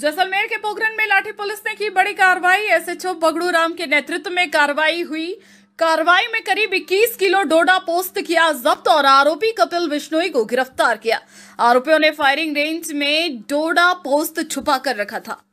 जैसलमेर के पोखरन में लाठी पुलिस ने की बड़ी कार्रवाई एसएचओ बगड़ू राम के नेतृत्व में कार्रवाई हुई कार्रवाई में करीब 21 किलो डोडा पोस्त किया जब्त और आरोपी कपिल विश्नोई को गिरफ्तार किया आरोपियों ने फायरिंग रेंज में डोडा पोस्त छुपा कर रखा था